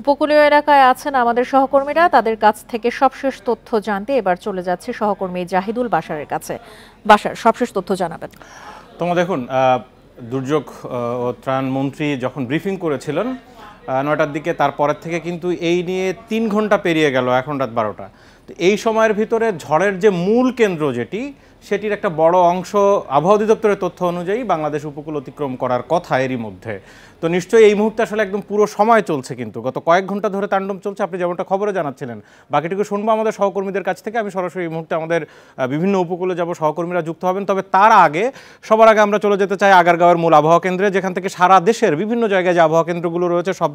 উপকূলীয় এলাকায় আছেন আমাদের সহকর্মীরা তাদের কাছ থেকে সবশেষ তথ্য জানতে এবার চলে যাচ্ছে সহকর্মী জাহিদুল বাসারের কাছে বাসার সবশেষ তথ্য জানাবেন তোমরা দেখুন দুর্যোগ ও ত্রাণ মন্ত্রী যখন ব্রিফিং করেছিলেন নয়টার দিকে তারপরের থেকে কিন্তু এই নিয়ে তিন ঘন্টা পেরিয়ে গেল এখন রাত বারোটা এই সময়ের ভিতরে ঝড়ের যে মূল কেন্দ্র যেটি সেটির একটা বড় অংশ আবহাওয়া অধিদপ্তরের তথ্য অনুযায়ী বাংলাদেশ উপকূল অতিক্রম করার কথা এরই মধ্যে তো নিশ্চয়ই এই মুহূর্তে আসলে একদম পুরো সময় চলছে কিন্তু গত কয়েক ঘন্টা ধরে তাণ্ডব চলছে আপনি যেমনটা খবরে জানাচ্ছিলেন বাকিটুকু শুনবো আমাদের সহকর্মীদের কাছ থেকে আমি সরাসরি এই মুহূর্তে আমাদের বিভিন্ন উপকূলে যাব সহকর্মীরা যুক্ত হবেন তবে তার আগে সবার আগে আমরা চলে যেতে চাই আগারগাঁওয়ের মূল আবহাওয়া কেন্দ্রে যেখান থেকে সারা দেশের বিভিন্ন জায়গায় যে আবহাওয়া কেন্দ্রগুলো রয়েছে সব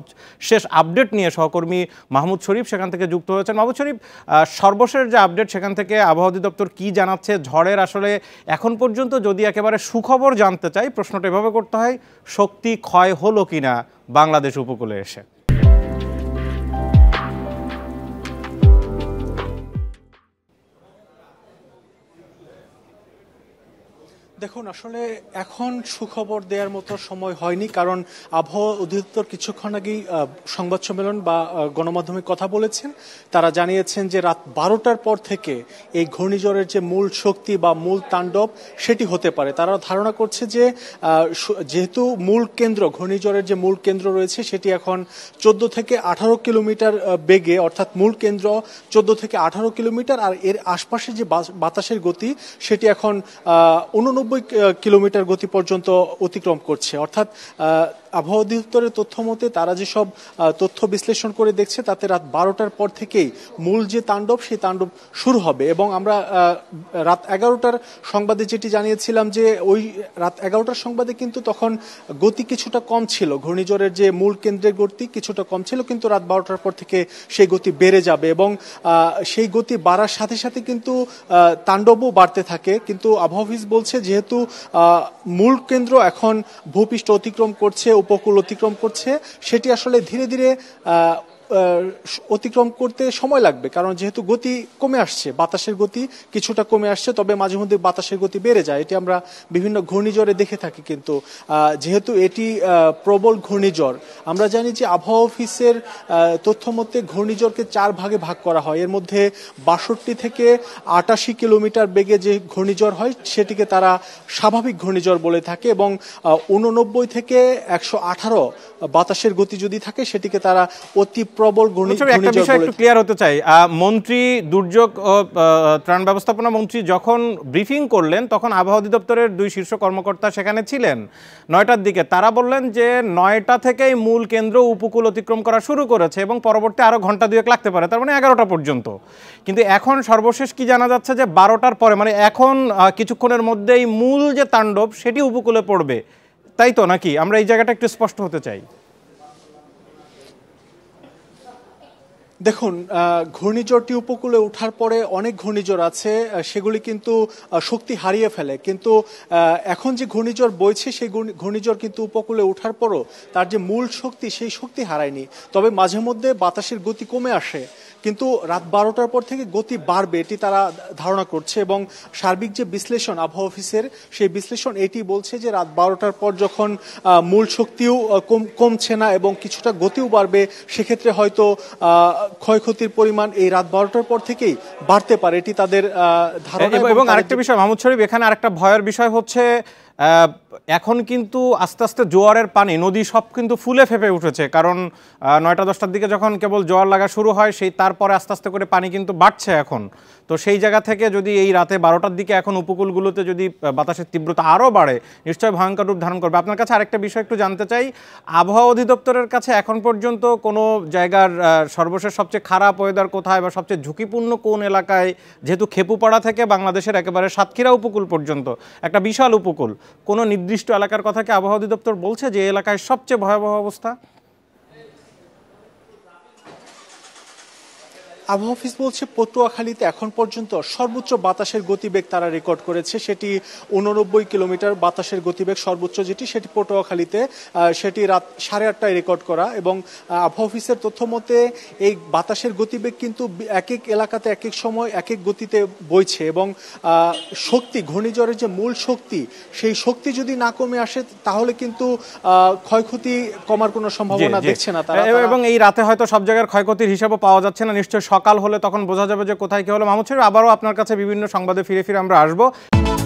শেষ আপডেট নিয়ে সহকর্মী মাহমুদ শরীফ সেখান থেকে যুক্ত হয়েছেন মাহমুদ শরীফ সর্বশেষ যে আপডেট সেখান থেকে আবহাওয়া অধিদপ্তর কি জানাচ্ছে ঝড়ের আসলে এখন পর্যন্ত যদি একেবারে সুখবর জানতে চাই প্রশ্নটা এভাবে করতে হয় শক্তি ক্ষয় হলো কিনা বাংলাদেশ উপকূলে এসে দেখুন আসলে এখন সুখবর দেওয়ার মতো সময় হয়নি কারণ আবহাওয়া অধিদপ্তর কিছুক্ষণ আগেই সংবাদ সম্মেলন বা গণমাধ্যমে কথা বলেছেন তারা জানিয়েছেন যে রাত বারোটার পর থেকে এই ঘূর্ণিঝড়ের যে মূল শক্তি বা মূল তাণ্ডব সেটি হতে পারে তারা ধারণা করছে যে যেহেতু মূল কেন্দ্র ঘূর্ণিঝড়ের যে মূল কেন্দ্র রয়েছে সেটি এখন চোদ্দ থেকে আঠারো কিলোমিটার বেগে অর্থাৎ মূল কেন্দ্র চোদ্দ থেকে আঠারো কিলোমিটার আর এর আশপাশে যে বাতাসের গতি সেটি এখন উননব্বই কিলোমিটার গতি পর্যন্ত অতিক্রম করছে অর্থাৎ আবহাওয়া অধিদপ্তরের তথ্য মতে তারা যেসব তথ্য বিশ্লেষণ করে দেখছে তাতে রাত বারোটার পর থেকেই মূল যে তাণ্ডব সেই তাণ্ডব শুরু হবে এবং আমরা রাত এগারোটার সংবাদে যেটি জানিয়েছিলাম যে ওই রাত এগারোটার সংবাদে কিন্তু তখন গতি কিছুটা কম ছিল ঘূর্ণিঝড়ের যে মূল কেন্দ্রের গতি কিছুটা কম ছিল কিন্তু রাত বারোটার পর থেকে সেই গতি বেড়ে যাবে এবং সেই গতি বাড়ার সাথে সাথে কিন্তু তাণ্ডবও বাড়তে থাকে কিন্তু আবহাওয়াফিস বলছে যেহেতু মূল কেন্দ্র এখন ভূপৃষ্ঠ অতিক্রম করছে উপকূল অতিক্রম করছে সেটি আসলে ধীরে ধীরে অতিক্রম করতে সময় লাগবে কারণ যেহেতু গতি কমে আসছে বাতাসের গতি কিছুটা কমে আসছে তবে মাঝে মধ্যে বাতাসের গতি বেড়ে যায় এটি আমরা বিভিন্ন ঘূর্ণিঝড়ে দেখে থাকি কিন্তু যেহেতু এটি প্রবল ঘূর্ণিঝড় আমরা জানি যে আবহাওয়া অফিসের তথ্য মতে ঘূর্ণিঝড়কে চার ভাগে ভাগ করা হয় এর মধ্যে বাষট্টি থেকে আটাশি কিলোমিটার বেগে যে ঘূর্ণিঝড় হয় সেটিকে তারা স্বাভাবিক ঘূর্ণিঝড় বলে থাকে এবং উননব্বই থেকে একশো আঠারো বাতাসের গতি যদি থাকে সেটিকে তারা অতি প্রবল একটা বিষয় একটু ক্লিয়ার হতে চাই মন্ত্রী দুর্যোগ ত্রাণ ব্যবস্থাপনা মন্ত্রী যখন ব্রিফিং করলেন তখন আবহাওয়া অধিদপ্তরের দুই শীর্ষ কর্মকর্তা সেখানে ছিলেন নয়টার দিকে তারা বললেন যে নয়টা থেকেই মূল কেন্দ্র উপকূল অতিক্রম করা শুরু করেছে এবং পরবর্তী আরও ঘন্টা দুয়েক লাগতে পারে তার মানে এগারোটা পর্যন্ত কিন্তু এখন সর্বশেষ কি জানা যাচ্ছে যে বারোটার পরে মানে এখন কিছুক্ষণের মধ্যেই মূল যে তাণ্ডব সেটি উপকূলে পড়বে তাই তো নাকি আমরা এই জায়গাটা একটু স্পষ্ট হতে চাই দেখুন ঘূর্ণিঝড়টি উপকূলে ওঠার পরে অনেক ঘূর্ণিঝড় আছে সেগুলি কিন্তু শক্তি হারিয়ে ফেলে কিন্তু এখন যে ঘূর্ণিঝড় বইছে সেই ঘূর্ণিঝড় কিন্তু উপকূলে ওঠার পরও তার যে মূল শক্তি সেই শক্তি হারায়নি তবে মাঝে মধ্যে বাতাসের গতি কমে আসে কিন্তু রাত বারোটার পর থেকে গতি বাড়বে এটি তারা ধারণা করছে এবং সার্বিক যে বিশ্লেষণ আবহাওয়া অফিসের সেই বিশ্লেষণ এটি বলছে যে রাত বারোটার পর যখন মূল শক্তিও কমছে না এবং কিছুটা গতিও বাড়বে সেক্ষেত্রে হয়তো ক্ষয়ক্ষতির পরিমাণ এই রাত বারোটার পর থেকেই বাড়তে পারে এটি তাদের ধারণা এবং আরেকটা বিষয় মাহমুদ শরীফ এখানে আরেকটা ভয়ের বিষয় হচ্ছে এখন কিন্তু আস্তে আস্তে জোয়ারের পানি নদী সব কিন্তু ফুলে ফেপে উঠেছে কারণ নয়টা দশটার দিকে যখন কেবল জোয়ার লাগা শুরু হয় সেই তারপরে আস্তে আস্তে করে পানি কিন্তু বাড়ছে এখন তো সেই জায়গা থেকে যদি এই রাতে বারোটার দিকে এখন উপকূলগুলোতে যদি বাতাসের তীব্রতা আরও বাড়ে নিশ্চয়ই ভয়ঙ্কর রূপ ধারণ করবে আপনার কাছে আরেকটা বিষয় একটু জানতে চাই আবহাওয়া অধিদপ্তরের কাছে এখন পর্যন্ত কোনো জায়গার সর্বশেষ সবচেয়ে খারাপ ওয়েদার কোথায় বা সবচেয়ে ঝুঁকিপূর্ণ কোন এলাকায় যেহেতু খেপুপাড়া থেকে বাংলাদেশের একেবারে সাতক্ষীরা উপকূল পর্যন্ত একটা বিশাল উপকূল কোনো নির্দিষ্ট এলাকার কথাকে আবহাওয়া অধিদপ্তর বলছে যে এলাকায় সবচেয়ে ভয়াবহ অবস্থা আবু অফিস বলছে পটুয়াখালীতে এখন পর্যন্ত সর্বোচ্চ বাতাসের গতিবেগ তারা রেকর্ড করেছে সেটি উননব্বই কিলোমিটার বাতাসের গতিবেগ সর্বোচ্চ যেটি সেটি পটুয়াখালীতে সেটি রাত সাড়ে আটটায় রেকর্ড করা এবং আবহাওয়া অফিসের তথ্য মতে এই বাতাসের গতিবেগ কিন্তু এক এক এলাকাতে এক এক সময় এক এক গতিতে বইছে এবং শক্তি ঘূর্ণিঝড়ের যে মূল শক্তি সেই শক্তি যদি না কমে আসে তাহলে কিন্তু ক্ষয়ক্ষতি কমার কোনো সম্ভাবনা দেখছে না তারা এবং এই রাতে হয়তো সব জায়গার ক্ষয়ক্ষতির হিসাবও পাওয়া যাচ্ছে না নিশ্চয়ই সকাল হলে তখন বোঝা যাবে যে কোথায় কী হলো মামুদ আবারও আপনার কাছে বিভিন্ন সংবাদে ফিরে ফিরে আমরা আসবো